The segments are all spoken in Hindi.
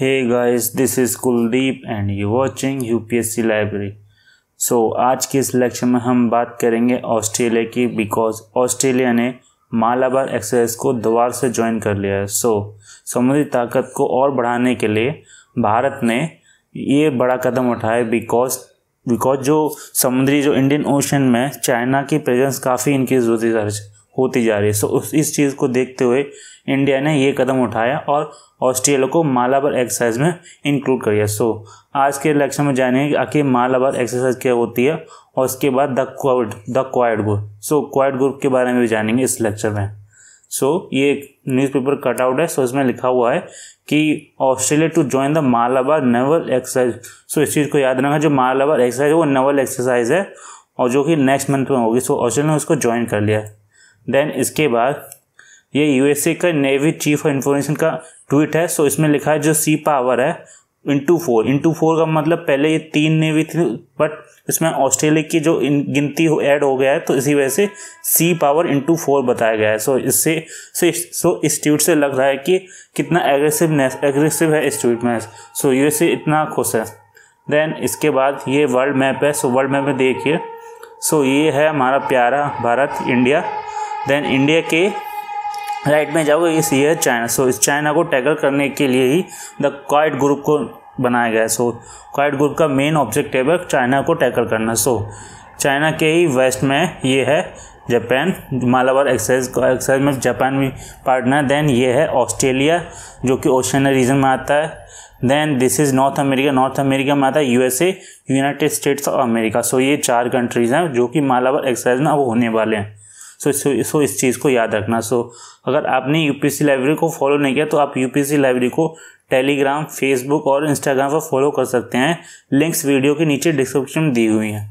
hey guys this is Kuldeep and you watching UPSC library so आज के इस लेक्चर में हम बात करेंगे ऑस्ट्रेलिया की बिकॉज ऑस्ट्रेलिया ने मालाबार एक्सप्रेस को दोबारा से ज्वाइन कर लिया है सो so, समुद्री ताकत को और बढ़ाने के लिए भारत ने ये बड़ा कदम उठाया बिकॉज बिकॉज जो समुद्री जो इंडियन ओशन में चाइना की प्रेजेंस काफ़ी इनकी होती जा रही है सो so, उस इस चीज़ को देखते हुए इंडिया ने ये कदम उठाया और ऑस्ट्रेलिया को मालाबार एक्सरसाइज में इंक्लूड कर दिया सो आज के लेक्चर में जानेंगे आखिर मालाबार एक्सरसाइज क्या होती है और उसके बाद the Quad the Quad group so Quad group के बारे में भी जानेंगे इस लेक्चर में सो so, ये न्यूज़पेपर कटआउट है सो so इसमें लिखा हुआ है कि Australia to join the Malabar naval exercise so इस चीज़ को याद रखना जो मालाबार एक्सरसाइज है वो नेवल एक्सरसाइज है और जो कि नेक्स्ट मंथ में होगी सो so, ऑस्ट्रेलिया ने उसको ज्वाइन कर लिया देन इसके बाद ये यूएसए का नेवी चीफ ऑफ इन्फॉर्मेशन का ट्वीट है सो इसमें लिखा है जो सी पावर है इंटू फोर इंटू फोर का मतलब पहले ये तीन नेवी थी बट इसमें ऑस्ट्रेलिया की जो गिनती ऐड हो गया है तो इसी वजह से सी पावर इंटू फोर बताया गया है सो इससे सो सो इस ट्वीट से लग रहा है कि कितना एग्रेसिवनेस एग्रेसिव है इस ट्वीट में सो यू इतना खुश है देन इसके बाद ये वर्ल्ड मैप है सो वर्ल्ड मैप में देखिए सो ये है हमारा प्यारा भारत इंडिया देन इंडिया के राइट में जाओगे ये सी है चाइना सो इस चाइना को टैकल करने के लिए ही द क्वाइट ग्रुप को बनाया गया है सो क्वाइट ग्रुप का मेन ऑब्जेक्टिव है चाइना को टैकल करना सो चाइना के ही वेस्ट में ये है जापान मालाबार एक्सरसाइज एक्सरसाइज में जापान में पार्टनर देन ये है ऑस्ट्रेलिया जो कि ओशियनिया रीजन में आता है then this is North America North America में आता है USA United States of America so ये चार कंट्रीज़ हैं जो कि मालावार एक्सरसाइज में अब होने वाले हैं सो so, सो, इस चीज़ को याद रखना सो so, अगर आपने यू लाइब्रेरी को फॉलो नहीं किया तो आप यू लाइब्रेरी को टेलीग्राम फेसबुक और इंस्टाग्राम पर फॉलो कर सकते हैं लिंक्स वीडियो के नीचे डिस्क्रिप्शन में दी हुई हैं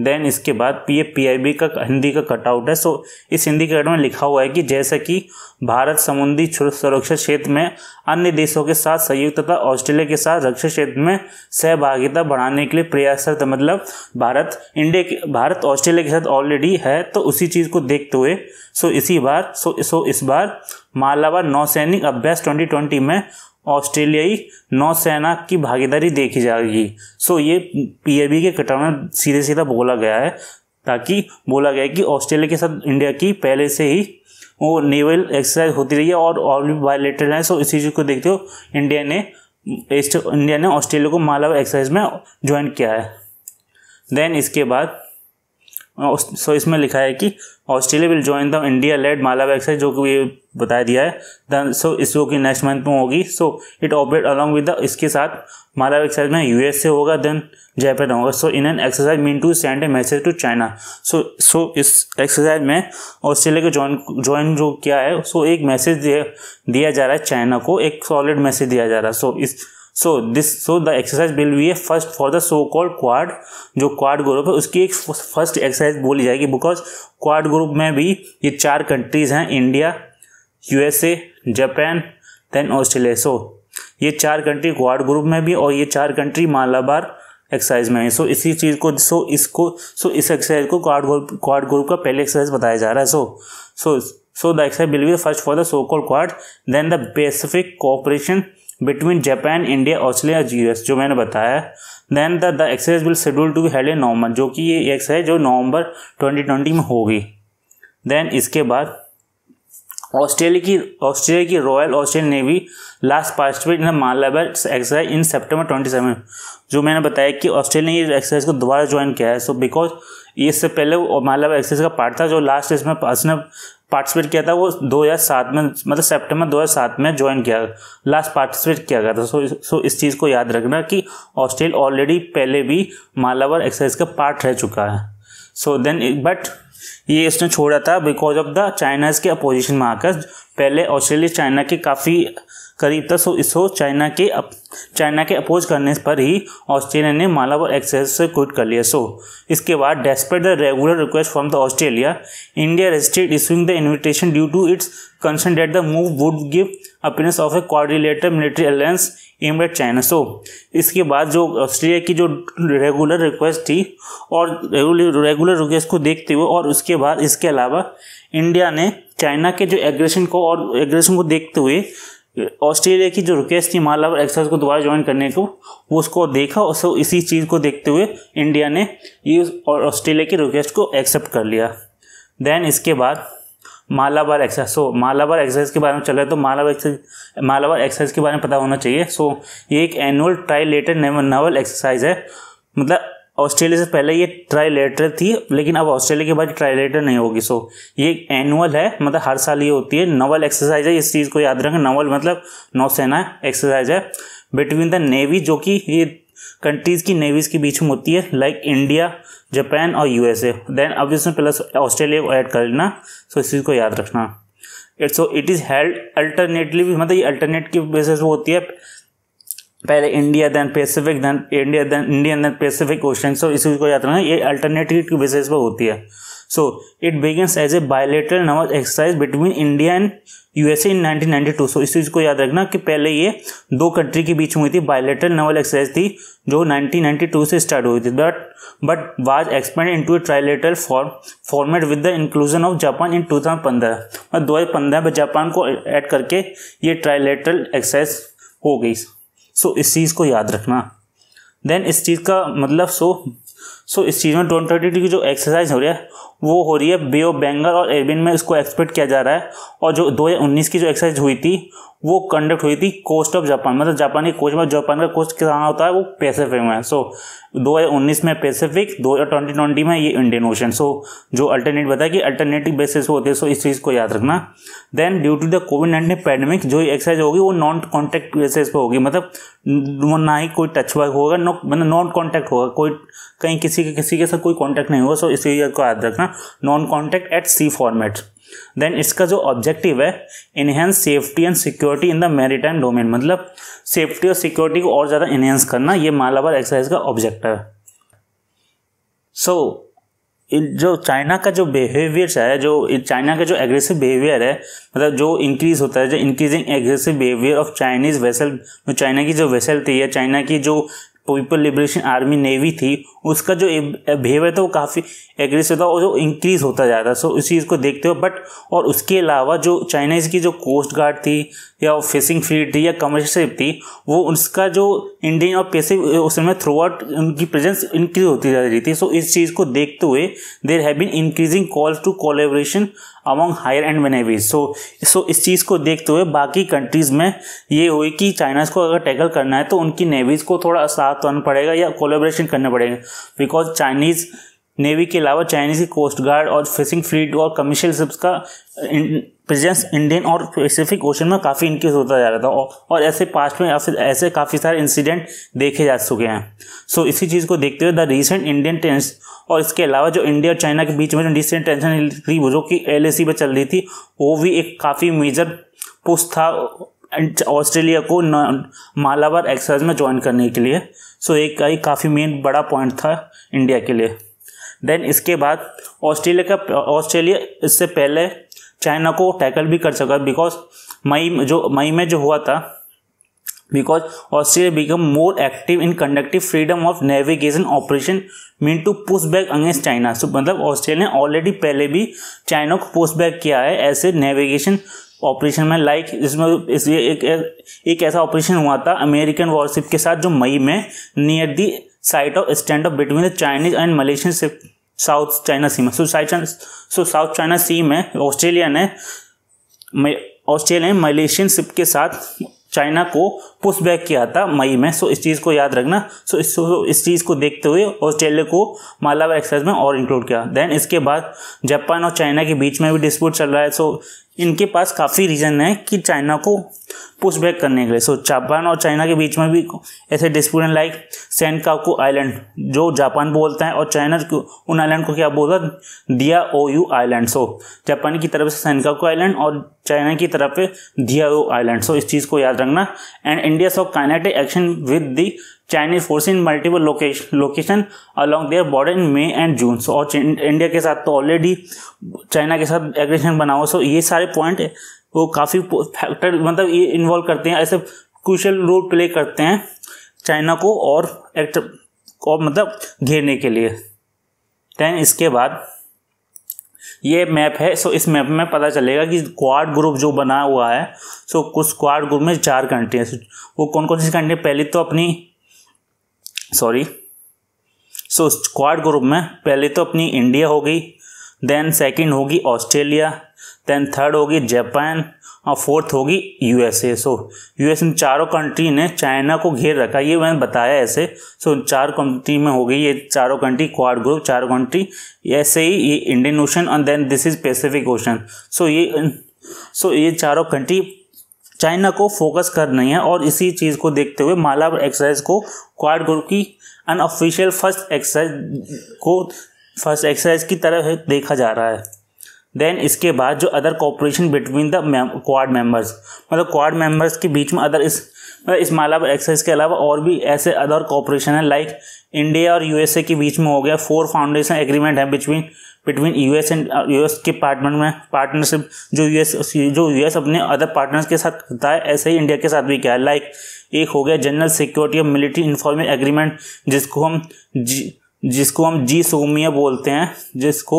देन इसके बाद P F P I B का हिंदी का कटआउट है सो इस हिंदी के में लिखा हुआ है कि जैसे कि भारत समुद्री सुरक्षा क्षेत्र में अन्य देशों के साथ संयुक्त तथा ऑस्ट्रेलिया के साथ रक्षा क्षेत्र में सहभागिता बढ़ाने के लिए प्रयासरत मतलब भारत इंडिया के भारत ऑस्ट्रेलिया के साथ ऑलरेडी है तो उसी चीज़ को देखते हुए सो इसी बार सो सो इस बार मालाबार नौसैनिक अभ्यास 2020 में ऑस्ट्रेलियाई नौसेना की भागीदारी देखी जाएगी सो ये पीएबी के कटाव में सीधे सीधा बोला गया है ताकि बोला गया है कि ऑस्ट्रेलिया के साथ इंडिया की पहले से ही वो नेवल एक्सरसाइज होती रही है और और भी वायलेटेड है सो इसी चीज़ को देखते हो इंडिया ने इंडिया ने ऑस्ट्रेलिया को मालावा एक्सरसाइज में ज्वाइन किया है देन इसके बाद हाँ, सो इसमें लिखा है कि Australia will join the India led Malabar जो कि ये बताया दिया है देन सो इसरो की नेक्स्ट मंथ में होगी so it operate along with the इसके साथ माला एक्सरसाइज में यूएस से होगा देन जयपैन होगा so in an exercise meant to send a message to China so so इस एक्सरसाइज में ऑस्ट्रेलिया को ज्वाइन ज्वाइन जो किया है सो so, एक मैसेज दिया जा रहा है चाइना को एक सॉलिड मैसेज दिया जा रहा है सो इस so this so the exercise will हुई है first for the so called Quad जो क्वाड ग्रुप है उसकी एक फर्स्ट एक्सरसाइज बोली जाएगी बिकॉज क्वाड ग्रुप में भी ये चार कंट्रीज हैं India USA Japan then Australia so ये चार कंट्री क्वाड ग्रुप में भी और ये चार कंट्री मालाबार एक्सरसाइज में है सो इसी चीज़ को सो इसको सो इस एक्सरसाइज को क्वाड ग्रुप क्वाड ग्रुप का पहले एक्सरसाइज बताया जा रहा है so so so the exercise will be first for the so call Quad then the Pacific cooperation between Japan India Australia जीएस जो मैंने बताया then the the exercise will schedule to held held in November जो कि ये एक्सरसाइज जो नवंबर 2020 में होगी देन इसके बाद ऑस्ट्रेलिया की ऑस्ट्रेलिया की Royal Australian Navy last participate in Malabar exercise in September 27 जो मैंने बताया कि ऑस्ट्रेलिया ने इस एक्सरसाइज को दोबारा ज्वाइन किया है सो बिकॉज इससे पहले वो मालाबर एक्सरसाइज का पार्ट था जो लास्ट इसमें उसने पार्टिसिपेट किया था वो सात में मतलब हज़ार सात में ज्वाइन किया लास्ट पार्टिसिपेट किया गया था सो सो इस चीज़ को याद रखना कि ऑस्ट्रेलिया ऑलरेडी पहले भी मालाबर एक्सरसाइज का पार्ट रह चुका है सो देन बट ये इसने छोड़ा था बिकॉज ऑफ द चाइनाज के अपोजिशन में आकर पहले ऑस्ट्रेलिया चाइना के काफ़ी करीब दस तो इसको चाइना के अप, चाइना के अपोज करने पर ही ऑस्ट्रेलिया ने मालावर एक्सेस से क्विट कर लिया सो इसके बाद despite the regular request from the Australia India resisted issuing the invitation due to its concern that the move would give appearance of a quadrilateral military alliance aimed at China so इसके बाद जो ऑस्ट्रेलिया की जो रेगुलर रिक्वेस्ट थी और रेगुलर रिक्वेस्ट को देखते हुए और उसके बाद इसके अलावा इंडिया ने चाइना के जो एग्रेशन को और एग्रेशन को देखते हुए ऑस्ट्रेलिया की जो रिक्वेस्ट थी मालावर एक्सरसाइज को दोबारा ज्वाइन करने को वो उसको देखा और इसी चीज़ को देखते हुए इंडिया ने ये और ऑस्ट्रेलिया की रिक्वेस्ट को एक्सेप्ट कर लिया देन इसके बाद Malabar exercise so Malabar exercise के बारे में चल रहा है तो मालाबार एक्सरसाइज मालाबार एक्सरसाइज के बारे में पता होना चाहिए सो so, ये एक annual trilateral naval exercise है मतलब ऑस्ट्रेलिया से पहले ये ट्राईलेटर थी लेकिन अब ऑस्ट्रेलिया के बाद ट्राईलेटर नहीं होगी सो ये एनुअल है मतलब हर साल ये होती है नवल एक्सरसाइज है इस चीज़ को याद रखें नवल मतलब नौसेना एक्सरसाइज है बिटवीन द नेवी जो कि ये कंट्रीज़ की नेवीज़ के बीच में होती है लाइक इंडिया जापान और यूएसए देन अब इसमें प्लस ऑस्ट्रेलिया को ऐड कर लेना सो इस चीज़ को याद रखना so it is held alternately मतलब ये अल्टरनेट की बेसिस होती है पहले India then Pacific then India then Indian then Pacific ocean so इसी को याद रखना ये अल्टरनेटिव की बेसिस पर होती है so it begins as a bilateral naval exercise between India and USA in 1992 so इस चीज़ को याद रखना कि पहले ये दो कंट्री के बीच हुई थी बायोलेटरल नवल एक्सरसाइज थी जो 1992 से स्टार्ट हुई थी but but was expand in to a trilateral form format with the inclusion of Japan in 2015 और पंद्रह में जापान को ऐड करके ये ट्राइलेटरल एक्सरसाइज हो गई सो so, इस चीज़ को याद रखना देन इस चीज़ का मतलब सो सो इस चीज़ में ट्वेंटी थर्टी की जो एक्सरसाइज हो रही है वो हो रही है बे ऑफ बेंगल और एरबिन में इसको एक्सपेक्ट किया जा रहा है और जो 2019 की जो एक्सरसाइज हुई थी वो कंडक्ट हुई थी कोस्ट ऑफ जापान मतलब जापान के कोस्ट में जापान का कोस्ट कहाँ होता है वो पैसिफिक में सो दो हज़ार उन्नीस में पैसिफिक दो हज़ार ट्वेंटी ट्वेंटी में ये इंडियन ओशन सो जो अल्टरनेट बताया कि अल्टरनेटिव बेसिस होते हैं सो इस चीज़ को याद रखना then due to the Covid nineteen pandemic जो एक्सरसाइज होगी वो नॉन कॉन्टैक्ट बेसिस पर होगी मतलब ना ही कोई टच वर्क होगा नो मतलब नॉन कॉन्टैक्ट होगा कोई कहीं किसी किसी के किसी के साथ कोई कॉन्टैक्ट नहीं होगा सो इस ईयर को याद रखना non contact at sea format then इसका जो ऑब्जेक्टिव है enhance safety and security in the maritime domain मतलब सेफ्टी और सिक्योरिटी को और ज़्यादा इनहेंस करना ये मालाबार एक्सरसाइज का ऑब्जेक्टिव है सो so, जो चाइना का जो बिहेवियर है जो चाइना का जो एग्रेसिव बिहेवियर है मतलब जो इंक्रीज होता है जो increasing aggressive behaviour of Chinese vessel China की जो वेसल थी या चाइना की जो पीपल लिबरेशन आर्मी नेवी थी उसका जो बिहेवियर था वो काफ़ी एग्रेसिव था और जो इंक्रीज होता जा रहा था सो इस चीज़ को देखते हुए बट और उसके अलावा जो चाइनीज़ की जो कोस्ट गार्ड थी या फेसिंग फ्री थी या कमर्शियल थी वो उसका जो इंडियन और पैसिव उसमें थ्रू आउट उनकी प्रेजेंस इंक्रीज होती जा रही थी सो इस चीज़ को देखते हुए there have been increasing calls to collaboration among higher and many navies so so इस चीज़ को देखते हुए बाकी कंट्रीज़ में ये हुई कि चाइनाज को अगर टैकल करना है तो उनकी नेवीज़ को थोड़ा साथ आना पड़ेगा या कोलेबोरेशन करना पड़ेगा बिकॉज चाइनीज़ नेवी के अलावा चाइनीज कोस्ट गार्ड और फिशिंग फ्लीट और कमर्शियल शिप्स का प्रेजेंस इंडियन और पैसिफिक ओशन में काफ़ी इंक्रीज होता जा रहा था और ऐसे पास्ट में ऐसे काफ़ी सारे इंसिडेंट देखे जा चुके हैं सो so, इसी चीज़ को देखते हुए द रिसेंट इंडियन टेंस और इसके अलावा जो इंडिया और चाइना के बीच में जो रिसेंट टेंशन थी वो जो कि एल में चल रही थी वो भी एक काफ़ी मेजर पुस्ट था ऑस्ट्रेलिया को मालाबार एक्सरसाइज में ज्वाइन करने के लिए सो so, एक काफ़ी मेन बड़ा पॉइंट था इंडिया के लिए देन इसके बाद ऑस्ट्रेलिया का ऑस्ट्रेलिया इससे पहले चाइना को टैकल भी कर सका बिकॉज मई जो मई में जो हुआ था because Australia become more active in conducting freedom of navigation operation meant to push back against China so मतलब ऑस्ट्रेलिया ने ऑलरेडी पहले भी चाइना को पुश बैक किया है ऐसे नेविगेशन ऑपरेशन में लाइक इसमें इसलिए एक एक ऐसा ऑपरेशन हुआ था अमेरिकन वॉरशिप के साथ जो मई में near the site of stand off between the Chinese and Malaysian ship South China Sea में so China so South China Sea में ऑस्ट्रेलिया ने ऑस्ट्रेलिया ने मलेशियन शिप के साथ चाइना को पुश बैक किया था मई में सो इस चीज़ को याद रखना सो इस सो इस चीज़ को देखते हुए ऑस्ट्रेलिया को मालावा एक्सरसाइज में और इंक्लूड किया देन इसके बाद जापान और चाइना के बीच में भी डिस्प्यूट चल रहा है सो इनके पास काफ़ी रीज़न है कि चाइना को पुश बैक करने के लिए सो जापान और चाइना के बीच में भी ऐसे डिस्प्यूट हैं लाइक सेंट काकू आइलैंड जो जापान बोलता है और चाइना उन आइलैंड को क्या बोलता दिया Diaoyu island so Japan की तरफ से सेंट काकू आइलैंड और चाइना की तरफ से दिया ओ आइलैंड सो इस चीज़ को याद रखना and India saw kinetic action with the Chinese force in multiple location along their border in May and June so और इंडिया के साथ तो ऑलरेडी चाइना के साथ एग्रेशन बना हुआ सो ये सारे पॉइंट वो काफ़ी फैक्टर मतलब ये इन्वॉल्व करते हैं ऐसे क्रूशल रोल प्ले करते हैं चाइना को और एक्ट और मतलब घेरने के लिए दैन इसके बाद ये मैप है सो इस मैप में पता चलेगा कि क्वाड ग्रुप जो बना हुआ है सो कुछ क्वाड ग्रुप में चार कंट्री हैं वो कौन कौन सी कंट्री पहली तो अपनी सॉरी सो क्वाड ग्रुप में पहले तो अपनी इंडिया होगी देन सेकंड होगी ऑस्ट्रेलिया देन थर्ड होगी जापान और हाँ, फोर्थ होगी यूएसए सो यूएस इन चारों कंट्री ने चाइना को घेर रखा ये मैंने बताया ऐसे सो so, चार कंट्री में हो गई ये चारों कंट्री क्वाड ग्रुप चारों कंट्री ऐसे ही ये इंडियन ओशन और then this is Pacific ocean so ये सो so, ये चारों कंट्री चाइना को फोकस कर रही है और इसी चीज़ को देखते हुए मालाबार एक्सरसाइज को क्वाड ग्रुप की अनऑफिशियल फर्स्ट एक्सरसाइज को फर्स्ट एक्सरसाइज की तरह देखा जा रहा है देन इसके बाद जो other cooperation between the Quad members मतलब क्वाड मेंबर्स के बीच में अदर इस मतलब इस मालाबार एक्सरसाइज के अलावा और भी ऐसे अदर कॉपरेशन है लाइक इंडिया और यूएसए के बीच में हो गया फोर फाउंडेशन एग्रीमेंट है between between U S and U S के पार्टनर में पार्टनरशिप जो यू एस जो यू एस अपने अदर पार्टनर्स के साथ करता है ऐसे ही इंडिया के साथ भी किया है लाइक एक हो गया जनरल सिक्योरिटी और मिलिट्री इन्फॉर्मेशन एग्रीमेंट जिसको हम जी जिसको हम जी सोमिया बोलते हैं जिसको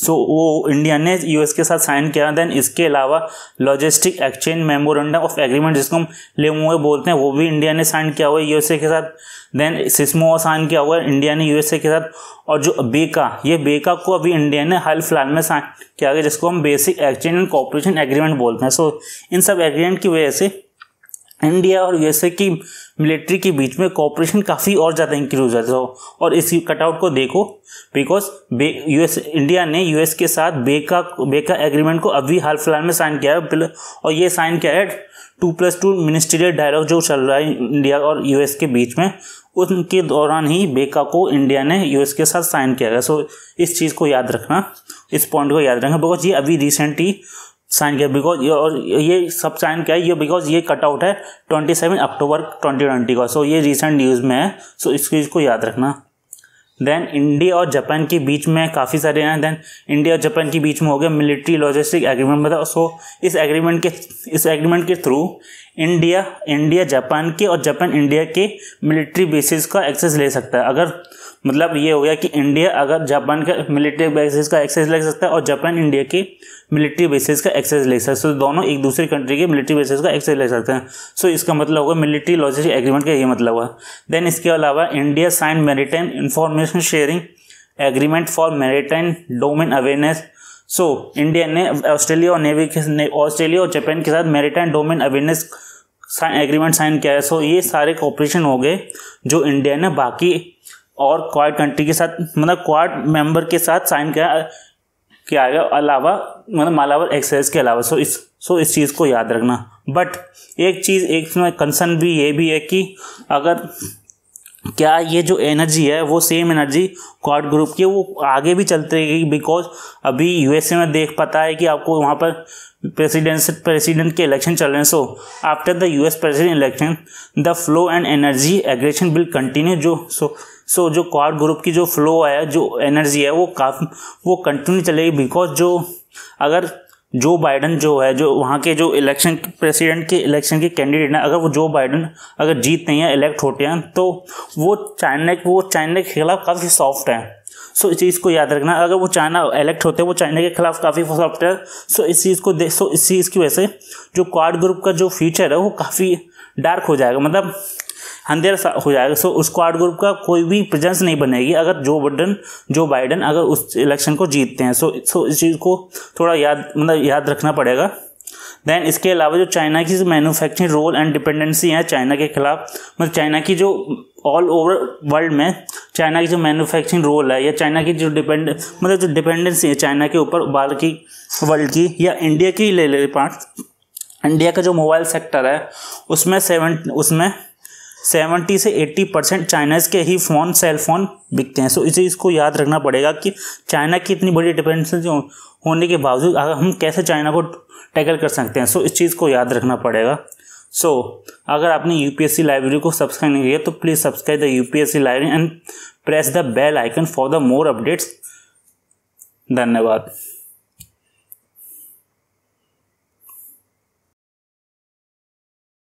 सो वो इंडिया ने यूएस के साथ साइन किया देन इसके अलावा logistic exchange memorandum of agreement जिसको हम लेमोए बोलते हैं वो भी इंडिया ने साइन किया हुआ है यूएसए के साथ देन सिस्मो साइन किया हुआ है इंडिया ने यूएसए के साथ और जो बेका ये बेका को अभी इंडिया ने हाल फिलहाल में साइन किया गया जिसको हम basic exchange and cooperation agreement बोलते हैं सो so, इन सब एग्रीमेंट की वजह से इंडिया और यूएसए की मिलिट्री के बीच में कॉपरेशन काफ़ी और ज़्यादा इंक्रीज हो जाता है और इस कटआउट को देखो बिकॉज बे यूएस इंडिया ने यूएस के साथ बेका बेका एग्रीमेंट को अभी हाल फिलहाल में साइन किया है और ये साइन किया है two plus two ministerial dialogue जो चल रहा है इंडिया और यूएस के बीच में उनके दौरान ही बेका को इंडिया ने यूएस के साथ साइन किया है सो इस चीज़ को याद रखना इस पॉइंट को याद रखना बिकॉज ये अभी रिसेंटली साइन किया बिकॉज और ये सब साइन किया है ये बिकॉज ये कट आउट है twenty seven October twenty twenty का सो so, ये रिसेंट न्यूज़ में है सो so, इस चीज़ को याद रखना देन इंडिया और जापान के बीच में काफ़ी सारे हैं देन इंडिया और जापान के बीच में हो गया मिलिट्री लॉजिस्टिक एग्रीमेंट बताओ सो इस एग्रीमेंट के इस एग्रीमेंट के थ्रू इंडिया इंडिया जापान के और जापान इंडिया के मिलिट्री बेसिस का एक्सेस ले सकता है अगर मतलब ये हो गया कि इंडिया अगर जापान के मिलिट्री बेसिस का एक्सेस ले सकता है और जापान इंडिया की मिलिट्री बेसिस का एक्सेस ले सकता है सो तो दोनों एक दूसरे कंट्री के मिलिट्री बेसिस का एक्सेस ले सकते हैं सो तो इसका मतलब होगा मिलिट्री लॉजिस्टिक एग्रीमेंट का ये मतलब हुआ देन इसके अलावा India sign maritime information sharing agreement for maritime domain awareness so India ने ऑस्ट्रेलिया और नेवी के ऑस्ट्रेलिया और जापान के साथ maritime domain awareness agreement sign किया है सो so, ये सारे कॉपरेशन हो गए जो इंडिया ने बाकी और क्वाड कंट्री के साथ मतलब क्वाड मेंबर के साथ साइन किया के आएगा अलावा मतलब मालावर एक्सरसाइज के अलावा सो इस सो इस चीज़ को याद रखना बट एक चीज़ एक कंसर्न भी ये भी है कि अगर क्या ये जो एनर्जी है वो सेम एनर्जी क्वाड ग्रुप की वो आगे भी चलते रहेगी बिकॉज अभी यूएसए में देख पता है कि आपको वहाँ पर प्रेसिडेंस प्रेसिडेंट के इलेक्शन चल रहे हैं so after the US president election the flow and energy aggression will continue जो सो so, सो so, जो क्वार ग्रुप की जो फ्लो है जो एनर्जी है वो काफ़ी वो कंटिन्यू चलेगी बिकॉज जो अगर जो बाइडन जो है जो वहाँ के जो इलेक्शन प्रेसिडेंट के इलेक्शन के कैंडिडेट हैं अगर वो जो बाइडन अगर जीतते हैं इलेक्ट होते हैं तो वो चाइना वो चाइना के खिलाफ काफ़ी सॉफ्ट है सो इस चीज़ को याद रखना अगर वो चाइना इलेक्ट होते हैं वो चाइना के खिलाफ काफ़ी सॉफ्ट है सो इस चीज़ को दे सो इस चीज़ की वजह से जो क्वाड ग्रुप का जो फ्यूचर है वो काफ़ी डार्क हो जाएगा मतलब अंधेरा हो जाएगा सो स्क्वाड ग्रुप का कोई भी प्रेजेंस नहीं बनेगी अगर जो बडन जो बाइडन अगर उस इलेक्शन को जीतते हैं सो सो इस चीज़ को थोड़ा याद मतलब याद रखना पड़ेगा दैन इसके अलावा जो चाइना की मैन्युफैक्चरिंग रोल एंड डिपेंडेंसी है चाइना के खिलाफ मतलब चाइना की जो ऑल ओवर वर्ल्ड में चाइना की जो मैन्युफैक्चरिंग रोल है या चाइना की जो डिपेंड मतलब जो डिपेंडेंसी है चाइना के ऊपर बाल की वर्ल्ड की या इंडिया की ले ले पार्ट इंडिया का जो मोबाइल सेक्टर है उसमें सेवन उसमें सेवेंटी से एट्टी परसेंट चाइनाज के ही फ़ोन सेल फोन बिकते हैं सो इसे इसको याद रखना पड़ेगा कि चाइना की इतनी बड़ी डिपेंडेंसी होने के बावजूद अगर हम कैसे चाइना को टैकल कर सकते हैं सो इस चीज़ को याद रखना पड़ेगा सो so, अगर आपने यू लाइब्रेरी को सब्सक्राइब नहीं किया तो please subscribe the you library and press the bell icon for the more updates धन्यवाद